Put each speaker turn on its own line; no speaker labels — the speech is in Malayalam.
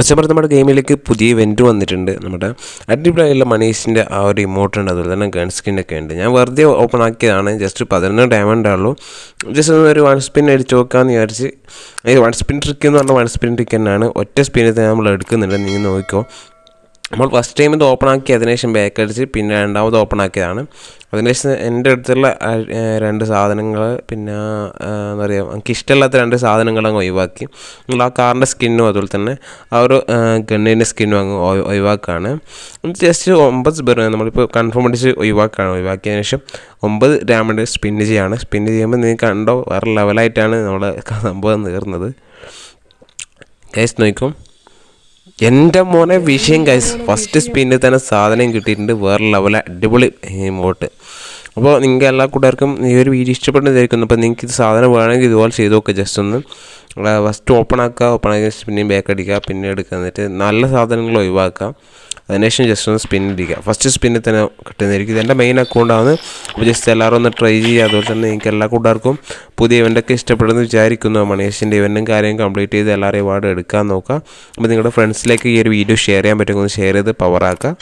പക്ഷേ പറഞ്ഞാൽ നമ്മുടെ ഗെയിമിലേക്ക് പുതിയ ഇവൻറ്റ് വന്നിട്ടുണ്ട് നമ്മുടെ അടിപൊളിയായുള്ള മനീഷിൻ്റെ ആ ഒരു ഇമോട്ട് ഉണ്ട് അതുപോലെ തന്നെ ഗൺ സ്കിന്നൊക്കെ ഉണ്ട് ഞാൻ വെറുതെ ഓപ്പൺ ആക്കിയതാണ് ജസ്റ്റ് പതിനൊന്ന് ഡയമണ്ട് ഉള്ളൂ ജസ്റ്റ് ഒരു വൺ സ്പിൻ അടിച്ച് നോക്കാമെന്ന് വിചാരിച്ച് ഈ വൺ സ്പിൻ ട്രിക്ക് എന്ന് പറഞ്ഞാൽ വൺ സ്പിൻ ട്രിക്ക് തന്നെയാണ് ഒറ്റ സ്പിന്നിൽ നമ്മൾ എടുക്കുന്നുണ്ട് നിങ്ങൾ നോക്കിക്കോ നമ്മൾ ഫസ്റ്റ് ടൈം ഇത് ഓപ്പൺ ആക്കി അതിനുശേഷം ബാക്ക് അടിച്ച് പിന്നെ രണ്ടാമത് ഓപ്പൺ ആക്കിയതാണ് അതിനുശേഷം എൻ്റെ അടുത്തുള്ള രണ്ട് സാധനങ്ങൾ പിന്നെ എന്താ പറയുക എനിക്ക് ഇഷ്ടമില്ലാത്ത രണ്ട് സാധനങ്ങൾ അങ്ങ് ഒഴിവാക്കി നമ്മൾ ആ കാറിൻ്റെ സ്കിന്നും അതുപോലെ തന്നെ ആ ഒരു ഗണ്ണിൻ്റെ സ്കിന്നും അങ്ങ് ഒഴിവാക്കുകയാണ് ജസ്റ്റ് ഒമ്പത് നമ്മളിപ്പോൾ കൺഫേം അടിച്ച് ഒഴിവാക്കുകയാണ് ഒഴിവാക്കിയതിന് ശേഷം ഒമ്പത് രാമൻ്റെ സ്പിന്ന് ചെയ്യുകയാണ് സ്പിന്ന് ചെയ്യുമ്പോൾ നിങ്ങൾ കണ്ടോ വേറെ ലെവലായിട്ടാണ് നമ്മുടെ സംഭവം തീർന്നത് കേസ് നോക്കും എൻ്റെ മോനെ വിഷയം കൈസ് ഫസ്റ്റ് സ്പിന്നിൽ തന്നെ സാധനം കിട്ടിയിട്ടുണ്ട് വേറെ ലെവല അടിപൊളി മോട്ട് അപ്പോൾ നിങ്ങൾക്ക് എല്ലാ കൂട്ടുകാർക്കും ഈ ഒരു വീഡിയോ ഇഷ്ടപ്പെടുന്നതായിരിക്കുന്നു അപ്പോൾ നിങ്ങൾക്ക് ഇത് സാധനം വേണമെങ്കിൽ ഇതുപോലെ ചെയ്ത് നോക്കുക ജസ്റ്റ് ഒന്ന് ഫസ്റ്റ് ഓപ്പൺ ആക്കുക ഓപ്പൺ ആക്കി പിന്നെയും ബാക്ക് അടിക്കുക പിന്നെ എടുക്കുക എന്നിട്ട് നല്ല സാധനങ്ങൾ ഒഴിവാക്കുക അതിനുശേഷം ജസ്റ്റ് ഒന്ന് സ്പിന്നിരിക്കുക ഫസ്റ്റ് സ്പിന്നിൽ തന്നെ കിട്ടുന്നതായിരിക്കും ഇതെൻ്റെ മെയിൻ അക്കൗണ്ടാണ് അപ്പോൾ ജസ്റ്റ് എല്ലാവരും ഒന്ന് ട്രൈ ചെയ്യുക അതുപോലെ തന്നെ നിങ്ങൾക്ക് എല്ലാ കൂട്ടുകാർക്കും പുതിയ ഇവൻ്റൊക്കെ ഇഷ്ടപ്പെടുന്നു വിചാരിക്കുന്നു മണേഷിൻ്റെ ഇവൻറ്റും കാര്യം കംപ്ലീറ്റ് ചെയ്ത് എല്ലാ റിവാർഡും എടുക്കാൻ നോക്കുക അപ്പോൾ നിങ്ങളുടെ ഫ്രണ്ട്സിലേക്ക് ഈ ഒരു വീഡിയോ ഷെയർ ചെയ്യാൻ പറ്റുമെന്ന് ഷെയർ ചെയ്ത് പവറാക്കുക